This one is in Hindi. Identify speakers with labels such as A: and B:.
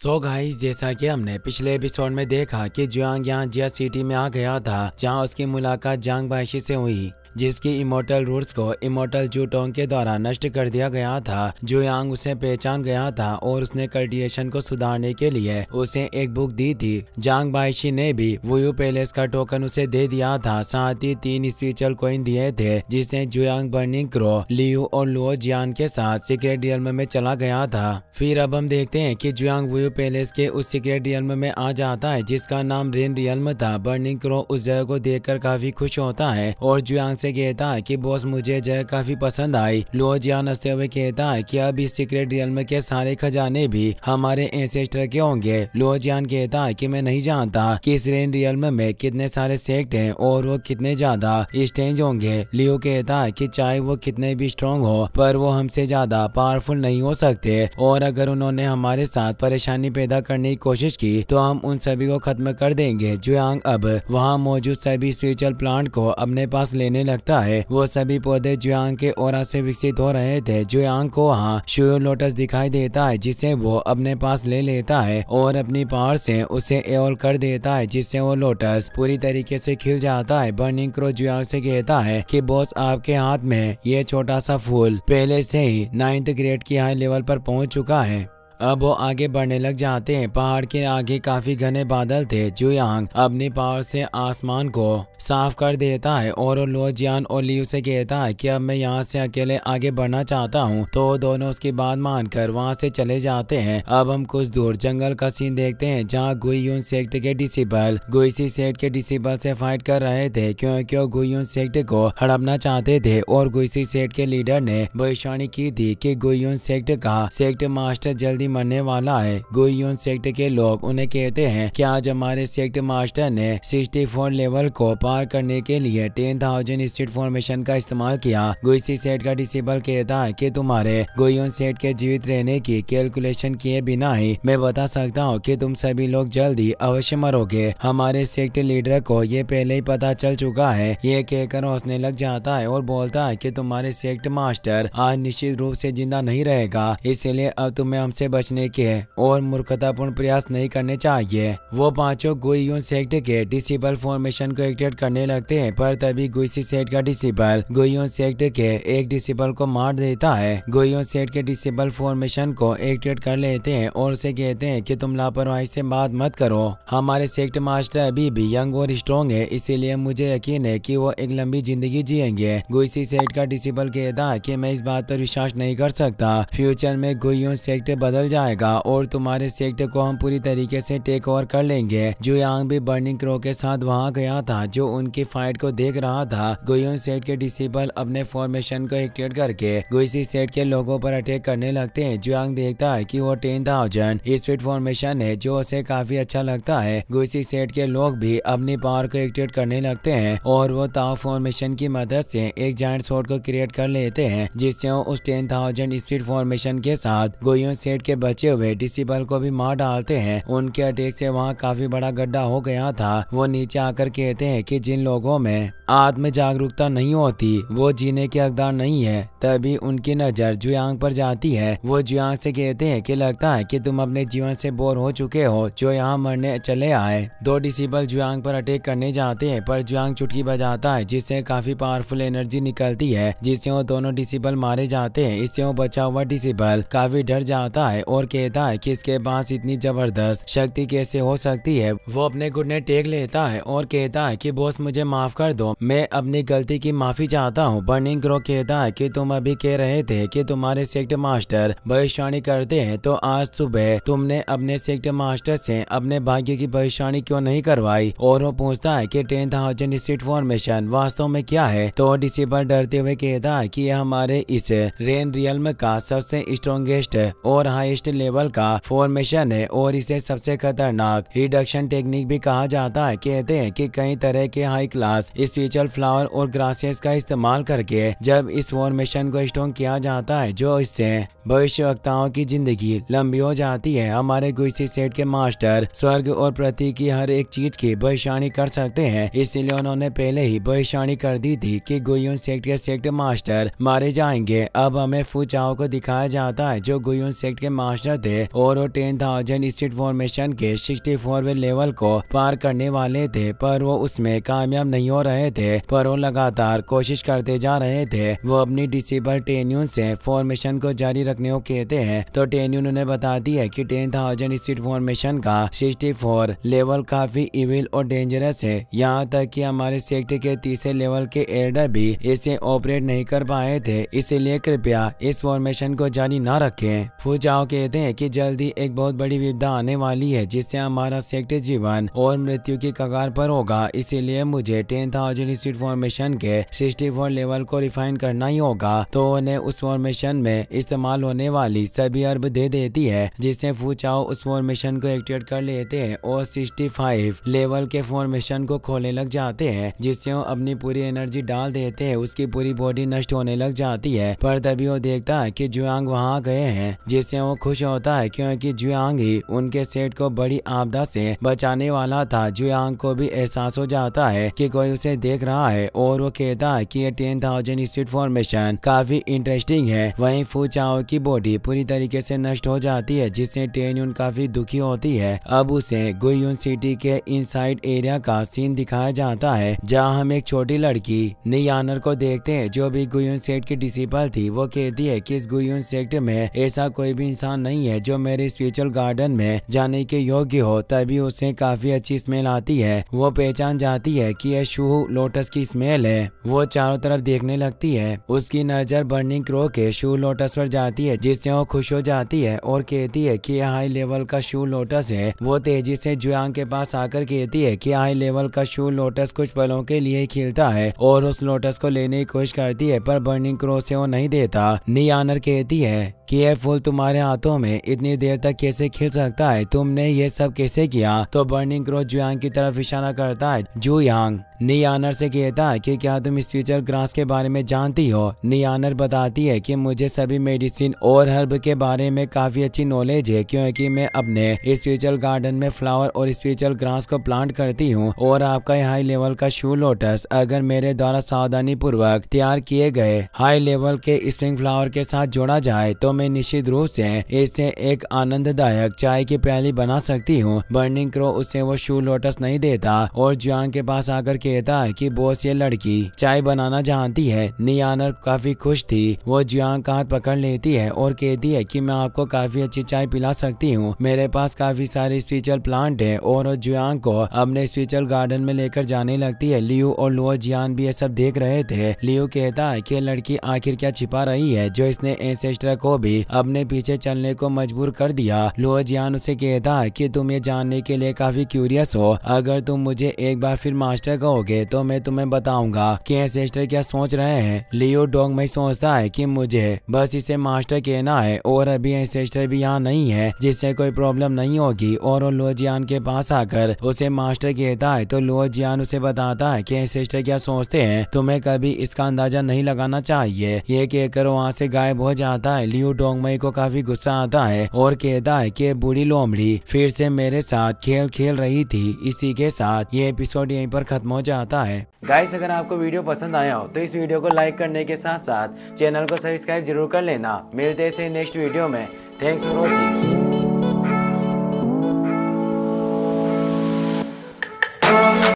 A: सो so गाइस जैसा कि हमने पिछले एपिसोड में देखा कि जुआंग यहाँ जिया सिटी में आ गया था जहाँ उसकी मुलाकात जांग बाइशी से हुई जिसकी इमोटल रूट्स को इमोटल जूटोंग के द्वारा नष्ट कर दिया गया था जो यांग उसे पहचान गया था और उसने कल्टिवेशन को सुधारने के लिए उसे एक बुक दी थी जांग बाइशी ने भी वुयू पैलेस का टोकन उसे दे दिया था साथ ही तीन स्पिरिचुअल कोइन दिए थे जिसे जुयांग बर्निंग क्रो लियू और लुओ जियान के साथ सीक्रेट रियल्म में चला गया था फिर अब हम देखते हैं कि जुयांग वुयू पैलेस के उस सीक्रेट रियल्म में आ जाता है जिसका नाम रेन रियल्म था बर्निंग क्रो उस जगह को देखकर काफी खुश होता है और जुआंग से से कहता है कि बॉस मुझे जय काफी पसंद आई लोज यहाँ हंसते हुए कहता है कि अब इस सीक्रेट रियलम के सारे खजाने भी हमारे ऐसे के होंगे लोजियान कहता है कि मैं नहीं जानता कि इस रेन रियलम में कितने सारे सेक्ट हैं और वो कितने ज्यादा स्ट्रेंज होंगे लियो कहता है की चाहे वो कितने भी स्ट्रोंग हो पर वो हमसे ज्यादा पावरफुल नहीं हो सकते और अगर उन्होंने हमारे साथ परेशानी पैदा करने की कोशिश की तो हम उन सभी को खत्म कर देंगे जो अब वहाँ मौजूद सभी स्पिरिचुअल प्लांट को अपने पास लेने लगता है वो सभी पौधे जुआंग के और से विकसित हो रहे थे जुआंग को वहाँ शुरू लोटस दिखाई देता है जिसे वो अपने पास ले लेता है और अपनी पार से उसे एवल कर देता है जिससे वो लोटस पूरी तरीके से खिल जाता है बर्निंग क्रो जुआंग से कहता है कि बॉस आपके हाथ में ये छोटा सा फूल पहले से ही नाइन्थ ग्रेड की हाई लेवल पर पहुंच चुका है अब वो आगे बढ़ने लग जाते हैं पहाड़ के आगे काफी घने बादल थे जो यहाँ अपनी पावर से आसमान को साफ कर देता है और लो जियान और लियो से कहता है कि अब मैं यहाँ से अकेले आगे बढ़ना चाहता हूँ तो दोनों उसकी बात मानकर वहाँ से चले जाते हैं अब हम कुछ दूर जंगल का सीन देखते हैं जहाँ गुईयून सेक्ट के डिसिबल गुईसी सेक्ट के डिसिबल से फाइट कर रहे थे क्योंकि वो गुईयून सेक्ट को हड़पना चाहते थे और गुईसी सेठ के लीडर ने भविष्यवाणी की थी की गुईयून सेक्ट का सेक्ट मास्टर जल्दी कोई मरने वाला है गोईयोन सेक्ट के लोग उन्हें कहते हैं कि आज हमारे सेक्ट मास्टर ने 64 लेवल को पार करने के लिए 10,000 स्टेट फॉर्मेशन का इस्तेमाल किया गोईसी सेट का डिसेबल कहता है की तुम्हारे गोईयोन सेट के जीवित रहने की कैलकुलेशन किए बिना ही मैं बता सकता हूँ की तुम सभी लोग जल्दी अवश्य मरोगे हमारे सेक्ट लीडर को ये पहले ही पता चल चुका है ये कहकर हंसने लग जाता है और बोलता है कि तुम्हारे सेक्ट मास्टर आज निश्चित रूप से जिंदा नहीं रहेगा इसलिए अब तुम्हें हमसे बचने के और मूर्खतापूर्ण प्रयास नहीं करने चाहिए वो पांचों गुइयों सेक्ट के डिसिबल फॉर्मेशन को एक्टिवेट करने लगते हैं पर तभी गुइसी सेट का डिसिबल गुइयों सेक्ट के एक डिसिबल को मार देता है गुइयों सेट के डिसिबल फॉर्मेशन को एक्टिवेट कर लेते हैं और उसे कहते हैं की तुम लापरवाही से बात मत करो हमारे सेक्ट मास्टर अभी भी यंग और स्ट्रॉन्ग है इसीलिए मुझे यकीन है की वो एक लंबी जिंदगी जियेंगे गुईसी सेट का डिसिबल कहता है की मैं इस बात पर विश्वास नहीं कर सकता फ्यूचर में गुइयों सेक्ट बदल जाएगा और तुम्हारे सेक्टर को हम पूरी तरीके से टेक ओवर कर लेंगे जो यांग भी बर्निंग क्रो के साथ वहाँ गया था जो उनकी फाइट को देख रहा था गोयन सेट के डिसिबल अपने फॉर्मेशन को एक्टिवेट करके गोसी सेट के लोगों पर अटैक करने लगते है जो यांग देखता है की वो टेन थाउजेंड स्पीड फॉर्मेशन है जो उसे काफी अच्छा लगता है गोसी सेट के लोग भी अपनी पावर को एक्टिवेट करने लगते है और वो ताव फॉर्मेशन की मदद ऐसी एक जॉइंट शॉट को क्रिएट कर लेते हैं जिससे वो उस टेन थाउजेंड स्पीड फॉर्मेशन के साथ गोयन सेट के बचे हुए डिसिबल को भी मार डालते हैं उनके अटैक से वहाँ काफी बड़ा गड्ढा हो गया था वो नीचे आकर कहते हैं कि जिन लोगों में आत्म जागरूकता नहीं होती वो जीने के अकदार नहीं है तभी उनकी नजर जुयांग पर जाती है वो जुयांग से कहते हैं कि लगता है कि तुम अपने जीवन से बोर हो चुके हो जो यहाँ मरने चले आए दो डिसिबल जुआंग पर अटैक करने जाते हैं पर जुआंग चुटकी बजाता है जिससे काफी पावरफुल एनर्जी निकलती है जिससे वो दोनों डिसिबल मारे जाते हैं इससे वो बचा हुआ डिसिबल काफी डर जाता है और कहता है कि इसके पास इतनी जबरदस्त शक्ति कैसे हो सकती है वो अपने गुट ने टेक लेता है और कहता है कि बॉस मुझे माफ कर दो मैं अपनी गलती की माफी चाहता हूँ बर्निंग ग्रो कहता है कि तुम अभी कह रहे थे कि तुम्हारे सेक्ट मास्टर भविष्यवाणी करते हैं तो आज सुबह तुमने अपने सेक्ट मास्टर से अपने भाग्य की भविष्यवाणी क्यों नहीं करवाई और वो पूछता है की टेन थाउजेंड स्ट्रीट फॉर्मेशन वास्तव में क्या है तो डिसीपर डरते हुए कहता है की हमारे इस रेन रियल का सबसे स्ट्रॉन्गेस्ट और हाई हाईएस्ट लेवल का फॉर्मेशन है और इसे सबसे खतरनाक रिडक्शन टेक्निक भी कहा जाता है कहते हैं कि कई तरह के हाई क्लास स्पिरिचुअल फ्लावर और ग्रासेस का इस्तेमाल करके जब इस फॉर्मेशन को स्ट्रॉन्ग किया जाता है जो इससे भविष्यवक्ताओं की जिंदगी लंबी हो जाती है हमारे गुस्सी सेठ के मास्टर स्वर्ग और प्रति की हर एक चीज की भविष्यवाणी कर सकते हैं इसलिए उन्होंने पहले ही भविष्यवाणी कर दी थी कि गुयुन सेक्ट के सेक्ट मास्टर मारे जाएंगे अब हमें फूचाओ को दिखाया जाता है जो गुयुन सेक्ट के मास्टर थे और वो टेन थाउजेंड स्ट्रीट फॉर्मेशन के सिक्सटी वे लेवल को पार करने वाले थे पर वो उसमें कामयाब नहीं हो रहे थे पर वो लगातार कोशिश करते जा रहे थे वो अपनी डिसेबल टेन्यून से फॉर्मेशन को जारी रख सकने को कहते हैं तो टेन बता दी है की टेन थाउजेंड स्ट्रीट फॉर्मेशन का सिक्सटी फोर लेवल काफी इविल और डेंजरस है यहाँ तक कि हमारे सेक्ट के तीसरे लेवल के एडर भी इसे ऑपरेट नहीं कर पाए थे इसीलिए कृपया इस फॉर्मेशन को जारी न रखे फुजाओ कहते हैं की जल्दी एक बहुत बड़ी विविधा आने वाली है जिससे हमारा सेक्ट जीवन और मृत्यु की कगार पर होगा इसीलिए मुझे टेन थाउजेंड स्ट्रीट फॉर्मेशन के सिक्सटी फोर लेवल को रिफाइन करना ही होगा तो उन्हें उस फॉर्मेशन में इस्तेमाल होने वाली सभी अर्ब दे देती है जिससे फूचाओ उस फॉर्मेशन को एक्टिवेट कर लेते हैं और सिक्सटी फाइव लेवल के फॉर्मेशन को खोलने लग जाते हैं जिससे वो अपनी पूरी एनर्जी डाल देते हैं उसकी पूरी बॉडी नष्ट होने लग जाती है पर तभी वो देखता है की जुआंग वहाँ गए है जिससे वो खुश होता है क्यूँकी जुआंग ही उनके सेठ को बड़ी आपदा से बचाने वाला था जुआंग को भी एहसास हो जाता है की कोई उसे देख रहा है और वो कहता है की ये टेन थाउजेंड स्ट्रीट फॉर्मेशन काफी इंटरेस्टिंग है वहीं फूचाओ की बॉडी पूरी तरीके से नष्ट हो जाती है जिससे टेन काफी दुखी होती है अब उसे गुयून सिटी के इनसाइड एरिया का सीन दिखाया जाता है जहाँ हम एक छोटी लड़की नियानर को देखते हैं जो भी गुयून सेट की डिसिपल थी वो कहती है कि इस गुयून सेक्ट में ऐसा कोई भी इंसान नहीं है जो मेरे स्पिरिचुअल गार्डन में जाने के योग्य हो तभी उसे काफी अच्छी स्मेल आती है वो पहचान जाती है कि यह शुह लोटस की स्मेल है वो चारों तरफ देखने लगती है उसकी नजर बर्निंग क्रो के शू लोटस पर जाती जाती है जिससे वो खुश हो जाती है और कहती है कि हाई लेवल का शू लोटस है वो तेजी से जुआंग के पास आकर कहती है कि हाई लेवल का शू लोटस कुछ पलों के लिए खेलता है और उस लोटस को लेने की कोशिश करती है पर बर्निंग क्रोस से वो नहीं देता नियानर कहती है कि यह फूल तुम्हारे हाथों में इतनी देर तक कैसे खिल सकता है तुमने ये सब कैसे किया तो बर्निंग क्रोध जुआंग की तरफ इशारा करता है जू यांग नियानर से कहता है कि क्या तुम इस फ्यूचर ग्रास के बारे में जानती हो नियानर बताती है कि मुझे सभी मेडिसिन और हर्ब के बारे में काफी अच्छी नॉलेज है क्योंकि मैं अपने स्पिरिचुअल गार्डन में फ्लावर और स्पिरिचुअल ग्रास को प्लांट करती हूँ और आपका हाई लेवल का शू लोटस अगर मेरे द्वारा सावधानी पूर्वक तैयार किए गए हाई लेवल के स्प्रिंग फ्लावर के साथ जोड़ा जाए तो में निश्चित रूप से इसे एक आनंददायक चाय की प्याली बना सकती हूँ बर्निंग क्रो उसे वो शू लोटस नहीं देता और जुआंग के पास आकर कहता है की बोस ये लड़की चाय बनाना जानती है नियानर काफी खुश थी वो जुआंग का हाथ पकड़ लेती है और कहती है की मैं आपको काफी अच्छी चाय पिला सकती हूँ मेरे पास काफी सारे स्पीचल प्लांट है और जुआंग को अपने स्पीचल गार्डन में लेकर जाने लगती है लियो और लुओ जियान भी ये सब देख रहे थे लियो कहता है की लड़की आखिर क्या छिपा रही है जो इसने एसेस्ट्रा को भी भी अपने पीछे चलने को मजबूर कर दिया लो जियान उसे कहता कि तुम ये जानने के लिए काफी क्यूरियस हो अगर तुम मुझे एक बार फिर मास्टर कहोगे तो मैं तुम्हें बताऊंगा कि एसेस्टर क्या सोच रहे हैं लियो डोंग में सोचता है कि मुझे बस इसे मास्टर कहना है और अभी एसेस्टर भी यहाँ नहीं है जिससे कोई प्रॉब्लम नहीं होगी और वो जियान के पास आकर उसे मास्टर कहता है तो लो जियान उसे बताता है की एसेस्टर क्या सोचते हैं तुम्हें कभी इसका अंदाजा नहीं लगाना चाहिए ये कहकर वहाँ से गायब हो जाता है लियो डोंगमई को काफी गुस्सा आता है और कहता है कि बूढ़ी लोमड़ी फिर से मेरे साथ खेल खेल रही थी इसी के साथ ये एपिसोड यहीं पर खत्म हो जाता है गाइस अगर आपको वीडियो पसंद आया हो तो इस वीडियो को लाइक करने के साथ साथ चैनल को सब्सक्राइब जरूर कर लेना मिलते हैं नेक्स्ट वीडियो में थैंक्स फॉर वॉचिंग